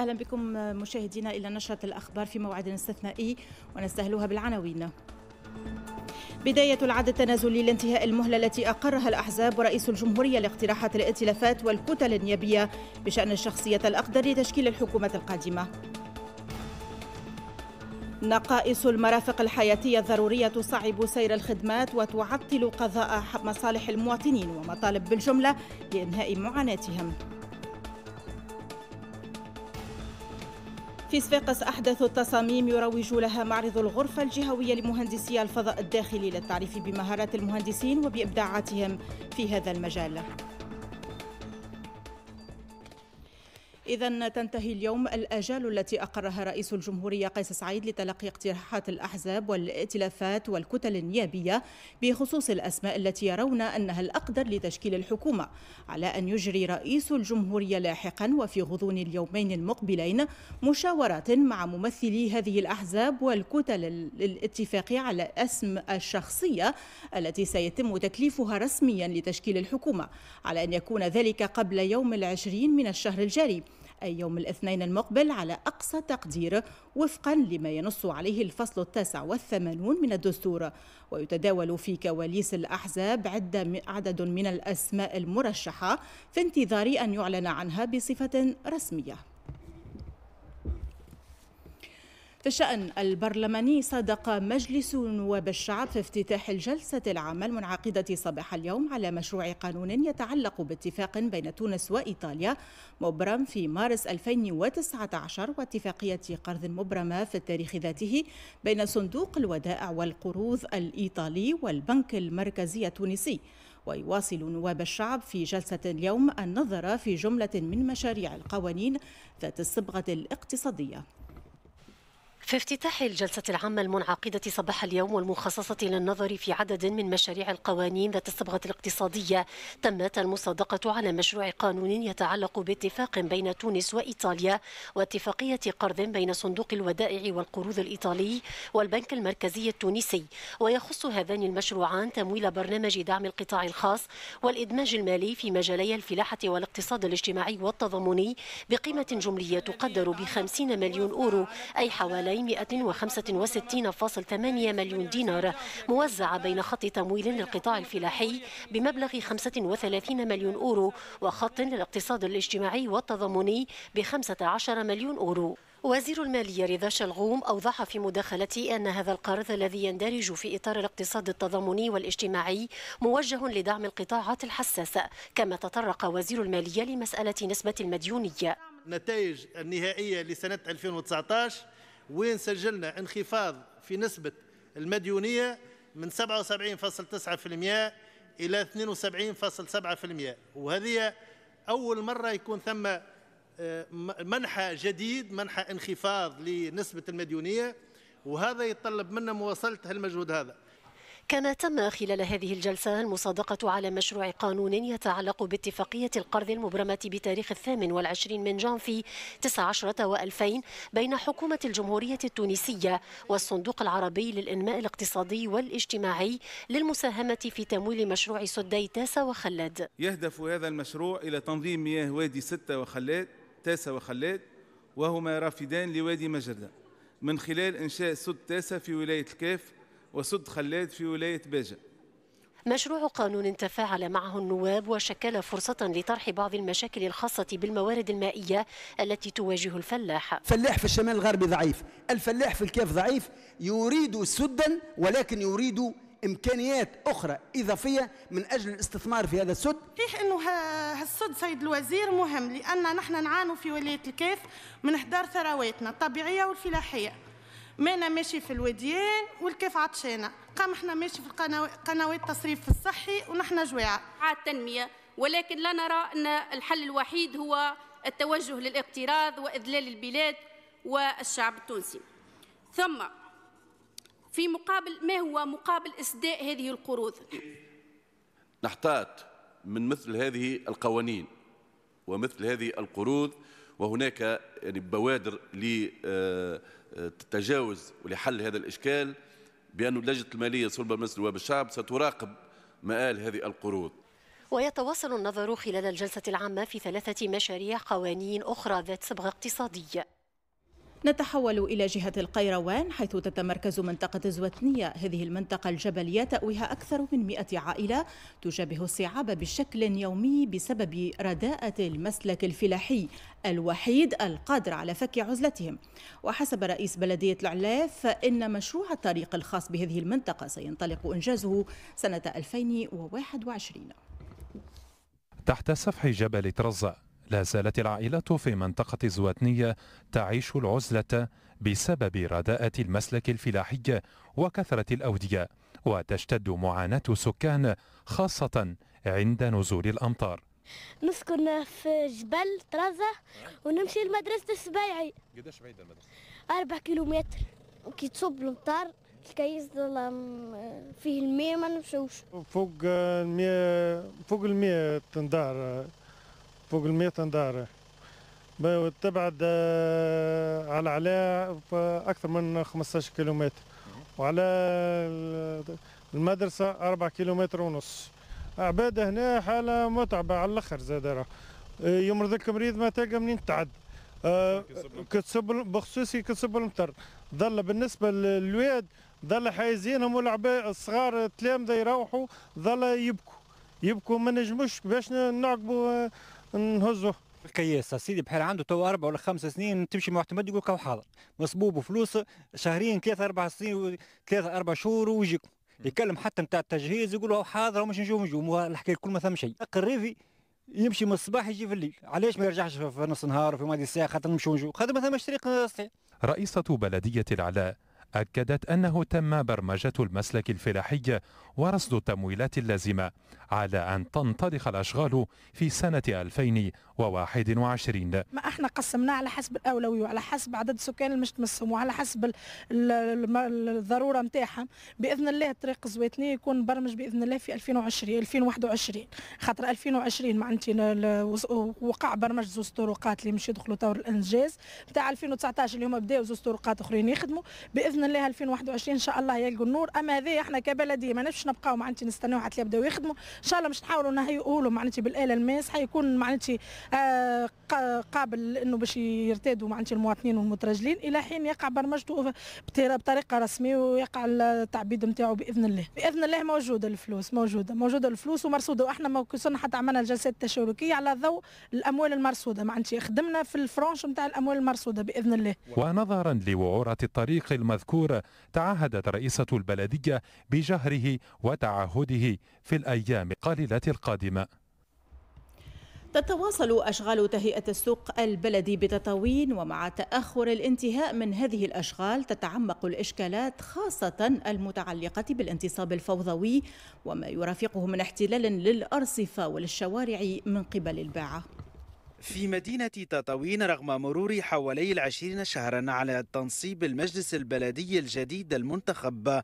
أهلا بكم مشاهدينا إلى نشرة الأخبار في موعد استثنائي ونستهلها بالعناوين بداية العد التنازلي لانتهاء المهلة التي أقرها الأحزاب ورئيس الجمهورية لاقتراحات الائتلافات والكتل النيابية بشأن الشخصية الأقدر لتشكيل الحكومة القادمة نقائص المرافق الحياتية الضرورية تصعب سير الخدمات وتعطل قضاء مصالح المواطنين ومطالب بالجملة لإنهاء معاناتهم في صفاقس أحدث التصاميم يروج لها معرض الغرفة الجهوية لمهندسي الفضاء الداخلي للتعريف بمهارات المهندسين وبإبداعاتهم في هذا المجال إذا تنتهي اليوم الآجال التي أقرها رئيس الجمهورية قيس سعيد لتلقي اقتراحات الأحزاب والائتلافات والكتل النيابية بخصوص الأسماء التي يرون أنها الأقدر لتشكيل الحكومة على أن يجري رئيس الجمهورية لاحقا وفي غضون اليومين المقبلين مشاورات مع ممثلي هذه الأحزاب والكتل للاتفاق على اسم الشخصية التي سيتم تكليفها رسميا لتشكيل الحكومة على أن يكون ذلك قبل يوم العشرين من الشهر الجاري أي يوم الاثنين المقبل على أقصى تقدير وفقا لما ينص عليه الفصل التاسع والثمانون من الدستور ويتداول في كواليس الأحزاب عدد من الأسماء المرشحة في انتظار أن يعلن عنها بصفة رسمية في الشأن البرلماني صادق مجلس نواب الشعب في افتتاح الجلسة العامة المنعقدة صباح اليوم على مشروع قانون يتعلق باتفاق بين تونس وإيطاليا مبرم في مارس 2019 واتفاقية قرض مبرمة في التاريخ ذاته بين صندوق الودائع والقروض الإيطالي والبنك المركزي التونسي ويواصل نواب الشعب في جلسة اليوم النظر في جملة من مشاريع القوانين ذات الصبغة الاقتصادية في افتتاح الجلسة العامة المنعقدة صباح اليوم والمخصصة للنظر في عدد من مشاريع القوانين ذات الصبغة الاقتصادية تمت المصادقة على مشروع قانون يتعلق باتفاق بين تونس وإيطاليا واتفاقية قرض بين صندوق الودائع والقروض الإيطالي والبنك المركزي التونسي ويخص هذان المشروعان تمويل برنامج دعم القطاع الخاص والإدماج المالي في مجالي الفلاحة والاقتصاد الاجتماعي والتضامني بقيمة جملية تقدر ب 50 مليون أورو أي حوالي 765.8 مليون دينار موزعة بين خط تمويل للقطاع الفلاحي بمبلغ 35 مليون أورو وخط للاقتصاد الاجتماعي والتضامني ب 15 مليون أورو وزير المالية رضا شلغوم أوضح في مداخلته أن هذا القرض الذي يندرج في إطار الاقتصاد التضامني والاجتماعي موجه لدعم القطاعات الحساسة كما تطرق وزير المالية لمسألة نسبة المديونية النتائج النهائية لسنة 2019 وين سجلنا انخفاض في نسبة المديونية من 77.9% إلى 72.7% وهذه أول مرة يكون ثم آه، منحى جديد منحى انخفاض لنسبة المديونية وهذا يتطلب منا مواصلة هالمجهود هذا كما تم خلال هذه الجلسة المصادقة على مشروع قانون يتعلق باتفاقية القرض المبرمة بتاريخ الثامن والعشرين من جانفي تسعة عشرة وألفين بين حكومة الجمهورية التونسية والصندوق العربي للإنماء الاقتصادي والاجتماعي للمساهمة في تمويل مشروع سدي تاسا وخلاد يهدف هذا المشروع إلى تنظيم مياه وادي ستة وخلاد تاسا وخلاد وهما رافدان لوادي مجردة من خلال إنشاء سد تاسا في ولاية الكاف وسد خلاد في ولاية باجة مشروع قانون تفاعل معه النواب وشكل فرصة لطرح بعض المشاكل الخاصة بالموارد المائية التي تواجه الفلاح الفلاح في الشمال الغربي ضعيف الفلاح في الكاف ضعيف يريد سدا ولكن يريد امكانيات اخرى اضافيه من اجل الاستثمار في هذا السد صحيح انه هالسد سيد الوزير مهم لان نحن نعانوا في ولايه الكيف من احدار ثرواتنا الطبيعيه والفلاحيه ما انا ماشي في الوديان والكيف عطشانه قام احنا ماشي في قنوات التصريف الصحي ونحن جواعه على التنميه ولكن لا نرى ان الحل الوحيد هو التوجه للاقتراض واذلال البلاد والشعب التونسي ثم في مقابل ما هو مقابل اسداء هذه القروض نحتاط من مثل هذه القوانين ومثل هذه القروض وهناك يعني بوادر لتجاوز ولحل هذا الإشكال بأن اللجنه المالية صلب مجلس نواب الشعب ستراقب مآل هذه القروض ويتواصل النظر خلال الجلسة العامة في ثلاثة مشاريع قوانين أخرى ذات صبغة اقتصادية نتحول إلى جهة القيروان حيث تتمركز منطقة زوتنية هذه المنطقة الجبلية تأويها أكثر من 100 عائلة تشابه الصعاب بشكل يومي بسبب رداءة المسلك الفلاحي الوحيد القادر على فك عزلتهم وحسب رئيس بلدية العلاف فإن مشروع الطريق الخاص بهذه المنطقة سينطلق إنجازه سنة 2021 تحت سفح جبل طرزة لا زالت العائلة في منطقة زواتنية تعيش العزلة بسبب رداءة المسلك الفلاحي وكثرة الأودية وتشتد معاناة السكان خاصة عند نزول الأمطار نسكن في جبل طرازة ونمشي لمدرسة السبيعي قداش بعيدة المدرسة؟ أربع كيلومتر كي تصب الأمطار الكيس فيه الماء ما نمشوش فوق المية فوق المية تندار فوق ال 100 دار تبعد آه، على العلاء اكثر من 15 كيلومتر وعلى المدرسه 4 كيلومتر ونص عباد هنا حاله متعبه على الاخر زاد آه، يمرضك مريض ما تلقى منين تعد آه، كتصب بخصوصي كتصب المطر ظل بالنسبه للولاد ظل حايزينهم والعباد الصغار التلامذه يروحوا ظل يبكوا يبكوا ما نجموش باش نعقبوا نهزه الكياس سيدي بحال عنده تو اربع ولا خمس سنين تمشي معتمد يقول لك حاضر مصبوب فلوس شهرين ثلاثه اربع سنين ثلاثه اربع شهور ويجيكم يكلم حتى نتاع التجهيز يقول له حاضر ومش نجوم نجوم الحكايه الكل ما ثم شيء قريفي يمشي من الصباح يجي في الليل علاش ما يرجعش في نص النهار في ماضي الساعه خاطر نمشيو نجوم خاطر ما ثمش طريق رئيسة بلدية العلاء أكدت أنه تم برمجة المسلك الفلاحي ورصد التمويلات اللازمة على أن تنطلق الأشغال في سنة 2021 ما احنا قسمناه على حسب الأولوية وعلى حسب عدد السكان اللي مش تمسهم وعلى حسب الضرورة نتاعهم بإذن الله طريق زويتني يكون برمج بإذن الله في 2020 2021 خاطر 2020 معناتها وقع برمج زوز طرقات اللي مش يدخلوا طور الإنجاز نتاع 2019 اللي هما بداوا زوز طرقات أخرين يخدموا بإذن باذن الله 2021 ان شاء الله يلقوا النور اما هذا احنا كبلديه ما نفش نبقاو معناتي نستناو حتى يبداو يخدموا ان شاء الله مش نحاولوا نهيئوا له معناتي بالاله الماس حيكون معناتي آه قابل انه باش يرتادوا معناتي المواطنين والمترجلين الى حين يقع برمجته بطريقه رسميه ويقع التعبيد نتاعو باذن الله باذن الله موجوده الفلوس موجوده موجوده الفلوس ومرصوده واحنا ما كنا حتى عملنا الجلسات التشاركيه على ضوء الاموال المرصوده معناتي خدمنا في الفرونش نتاع الاموال المرصوده باذن الله ونظرا لوعوره الطريق المذكور المذكور تعهدت رئيسة البلدية بجهره وتعهده في الأيام القليلة القادمة تتواصل أشغال تهيئة السوق البلدي بتطاوين ومع تأخر الانتهاء من هذه الأشغال تتعمق الإشكالات خاصة المتعلقة بالانتصاب الفوضوي وما يرافقه من احتلال للأرصفة وللشوارع من قبل الباعة في مدينة تطاوين رغم مرور حوالي العشرين شهرا على تنصيب المجلس البلدي الجديد المنتخب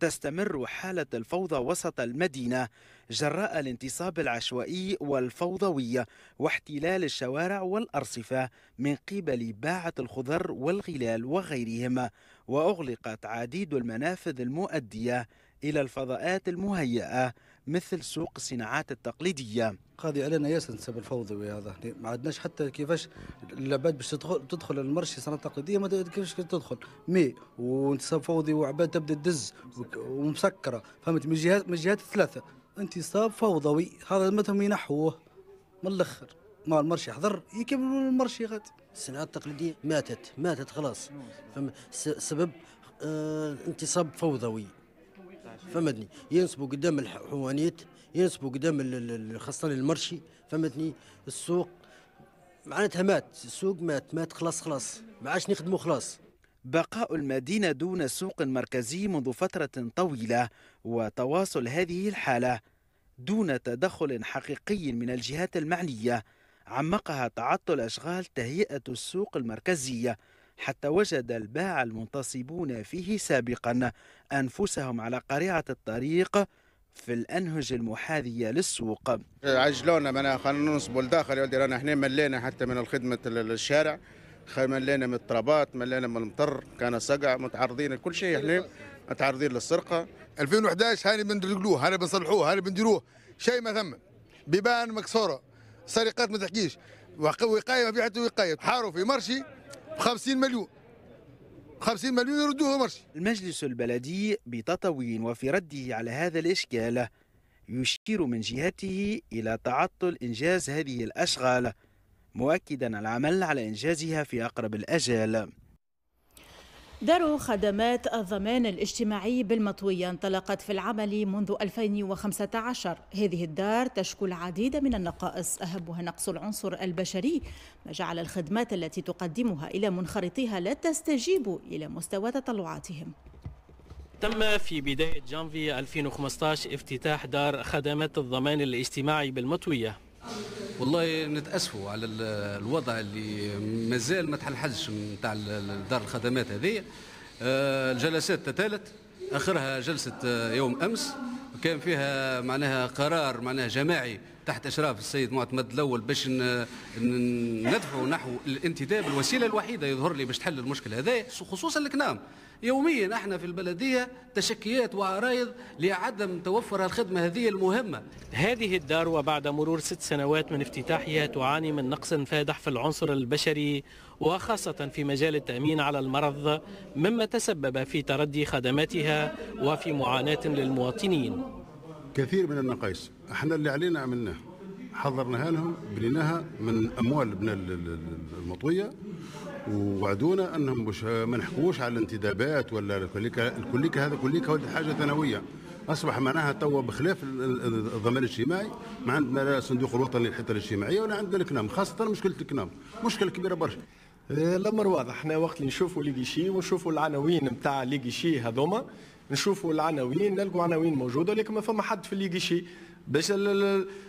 تستمر حالة الفوضى وسط المدينة جراء الانتصاب العشوائي والفوضوي واحتلال الشوارع والأرصفة من قبل باعة الخضر والغلال وغيرهم وأغلقت عديد المنافذ المؤدية إلى الفضاءات المهيئة مثل سوق الصناعات التقليدية قاضي علينا ياسر الفوضى وهذا ما عندناش حتى كيفاش العباد باش تدخل تدخل المرشي صناعه تقليديه ما كيفاش تدخل مي وانتصاب فوضي وعباد تبدا تدز ومسكره فهمت من جهات من جهات الثلاثه انتصاب فوضوي هذا متهم ينحوه من الاخر ما المرشي حضر يكملوا المرشي غادي الصناعات التقليديه ماتت ماتت خلاص نعم. فما سبب آه انتصاب فوضوي فهمتني ينصبوا قدام الحوانيت ينصبوا قدام خاصه المرشي فهمتني السوق معناتها مات السوق مات مات خلاص خلاص ما عادش نخدموا خلاص بقاء المدينة دون سوق مركزي منذ فترة طويلة وتواصل هذه الحالة دون تدخل حقيقي من الجهات المعنية عمقها تعطل أشغال تهيئة السوق المركزية حتى وجد الباع المنتصبون فيه سابقا أنفسهم على قريعة الطريق في الانهج المحاذيه للسوق. إيه، عجلونا معناها خلينا ننصبوا لداخل يا رانا احنا ملينا حتى من خدمه الشارع ملينا من الترابات ملينا من المطر كان صقع متعرضين لكل شيء احنا متعرضين للسرقه. 2011 هاني بندلقلوه هاني بنصلحوه هاني بنديروه شيء ما ثم بيبان مكسوره سرقات ما تحكيش وقايه ما في حتى وقايه حاروا في مرشي ب 50 مليون 50 مليون يردوه مرشي المجلس البلدي بتطوي وفي رده على هذا الإشكال يشير من جهته إلى تعطل إنجاز هذه الأشغال مؤكدا العمل على إنجازها في أقرب الأجال دار خدمات الضمان الاجتماعي بالمطوية انطلقت في العمل منذ 2015 هذه الدار تشكو العديد من النقائص أهمها نقص العنصر البشري ما جعل الخدمات التي تقدمها إلى منخرطيها لا تستجيب إلى مستوى تطلعاتهم تم في بداية جانفي 2015 افتتاح دار خدمات الضمان الاجتماعي بالمطوية والله نتاسفوا على الوضع اللي مازال ما تحلحلش نتاع دار الخدمات هذه آه، الجلسات تتالت اخرها جلسه آه، يوم امس كان فيها معناها قرار معناها جماعي تحت اشراف السيد معتمد الاول باش ندفعوا نحو الانتداب الوسيله الوحيده يظهر لي باش تحل المشكل هذا خصوصا الكنام يوميا احنا في البلدية تشكيات وعرايض لعدم توفر الخدمة هذه المهمة هذه الدار وبعد مرور ست سنوات من افتتاحها تعاني من نقص فادح في العنصر البشري وخاصة في مجال التأمين على المرض مما تسبب في تردي خدماتها وفي معاناة للمواطنين كثير من النقائص احنا اللي علينا عملناه حضرناها لهم بنيناها من اموال ابن المطويه ووعدونا انهم مش ما نحكوش على الانتدابات ولا الكليكا الكليكا هذا كليكا حاجه ثانويه اصبح معناها توا بخلاف الضمان الاجتماعي ما عندنا لا الصندوق الوطني للحته الاجتماعيه ولا عندنا الكنام خاصه مشكله الكنام مشكله كبيره برشا آه، الامر واضح احنا وقت اللي نشوفوا ليغيشي ونشوفوا العناوين نتاع ليغيشي هذوما نشوفوا العناوين نلقوا عناوين موجوده لكن ما فما حد في اللي يجي باش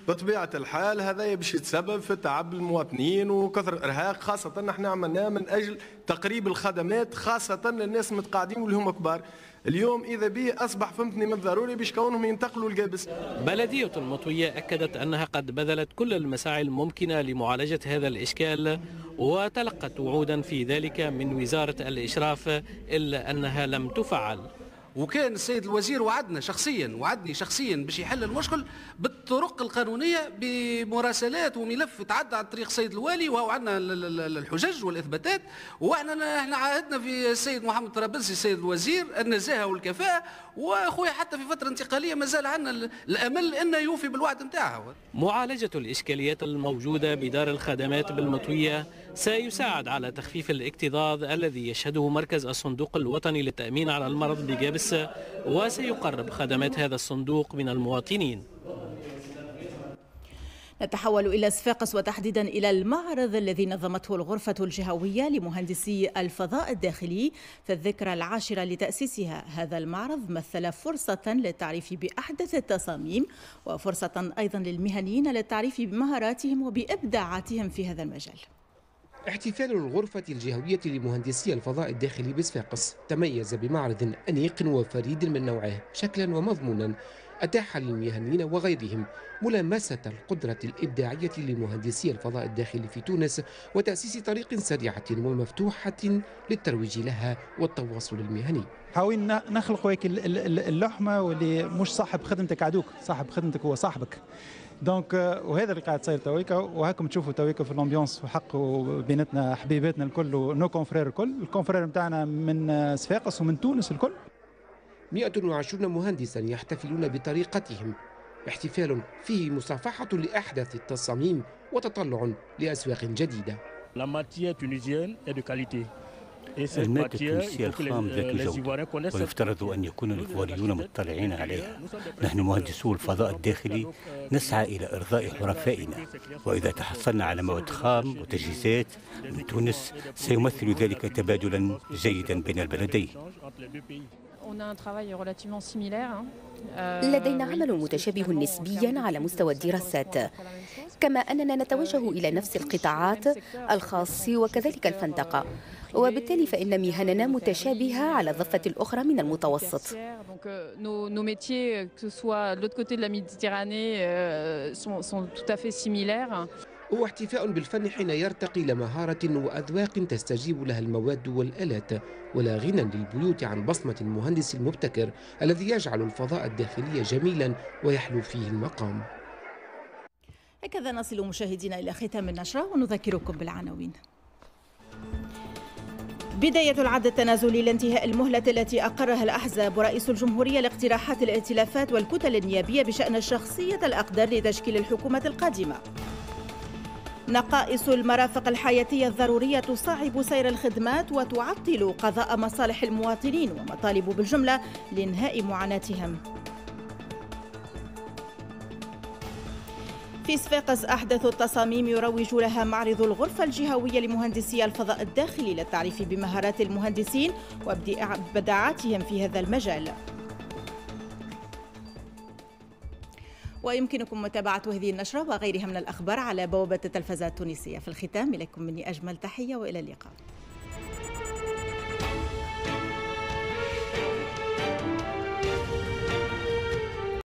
بطبيعه الحال هذا باش يتسبب في تعب المواطنين وكثر ارهاق خاصه احنا عملناه من اجل تقريب الخدمات خاصه للناس متقاعدين واللي هم كبار اليوم اذا به اصبح فهمتني من الضروري باش كونهم ينتقلوا لقابس بلديه المطويه اكدت انها قد بذلت كل المساعي الممكنه لمعالجه هذا الاشكال وتلقت وعودا في ذلك من وزاره الاشراف الا انها لم تفعل وكان السيد الوزير وعدنا شخصيا وعدني شخصيا باش يحل المشكل الطرق القانونية بمراسلات وملف تعدى عن طريق السيد الوالي وهو عندنا الحجج والإثباتات وإحنا احنا عهدنا في السيد محمد طرابلسي السيد الوزير النزاهة والكفاءة وأخويا حتى في فترة انتقالية ما زال عندنا الأمل أنه يوفي بالوعد نتاعها معالجة الإشكاليات الموجودة بدار الخدمات بالمطوية سيساعد على تخفيف الاكتظاظ الذي يشهده مركز الصندوق الوطني للتأمين على المرض بجابس وسيقرب خدمات هذا الصندوق من المواطنين نتحول إلى صفاقس وتحديدا إلى المعرض الذي نظمته الغرفة الجهوية لمهندسي الفضاء الداخلي في الذكرى العاشرة لتأسيسها هذا المعرض مثل فرصة للتعريف بأحدث التصاميم وفرصة أيضا للمهنيين للتعريف بمهاراتهم وبإبداعاتهم في هذا المجال احتفال الغرفة الجهوية لمهندسي الفضاء الداخلي بصفاقس تميز بمعرض أنيق وفريد من نوعه شكلا ومضمونا أتاح للمهنيين وغيرهم ملامسة القدرة الإبداعية لمهندسي الفضاء الداخلي في تونس وتأسيس طريق سريعة ومفتوحة للترويج لها والتواصل المهني حاولنا نخلق هيك اللحمة واللي مش صاحب خدمتك عدوك صاحب خدمتك هو صاحبك دونك آه، وهذا اللي قاعد تصير تويكا وهاكم تشوفوا تويكا في الامبيونس وحق بيناتنا حبيباتنا الكل ونو كونفرير الكل الكونفرير نتاعنا من آه، صفاقس ومن تونس الكل 120 مهندسا يحتفلون بطريقتهم احتفال فيه مصافحة لأحدث التصاميم وتطلع لأسواق جديدة المادة التونسية الخام euh, ذات جودة ويفترض أن يكون الايفواريون مطلعين عليها نحن مهندسو الفضاء الداخلي euh, نسعى إلى إرضاء حرفائنا وإذا تحصلنا على مواد خام وتجهيزات من تونس سيمثل ذلك تبادلا جيدا بين البلدين Euh, لدينا عمل متشابه نسبيا على مستوى الدراسات كما أننا نتوجه euh, إلى نفس القطاعات الخاص وكذلك الفندقة euh, وبالتالي فإن مهننا متشابهة على الضفة الأخرى من المتوسط هو احتفاء بالفن حين يرتقي لمهارة وأذواق تستجيب لها المواد والآلات ولا غنى للبيوت عن بصمة المهندس المبتكر الذي يجعل الفضاء الداخلي جميلا ويحلو فيه المقام هكذا نصل مشاهدينا إلى ختام النشرة ونذكركم بالعناوين بداية العد التنازلي لانتهاء المهلة التي أقرها الأحزاب ورئيس الجمهورية لاقتراحات الائتلافات والكتل النيابية بشأن الشخصية الأقدر لتشكيل الحكومة القادمة نقائص المرافق الحياتية الضرورية تصعب سير الخدمات وتعطل قضاء مصالح المواطنين ومطالب بالجملة لإنهاء معاناتهم في صفاقس أحدث التصاميم يروج لها معرض الغرفة الجهوية لمهندسي الفضاء الداخلي للتعريف بمهارات المهندسين وابداعاتهم في هذا المجال ويمكنكم متابعة هذه النشرة وغيرها من الأخبار على بوابة التلفزة التونسية في الختام إليكم مني أجمل تحية وإلى اللقاء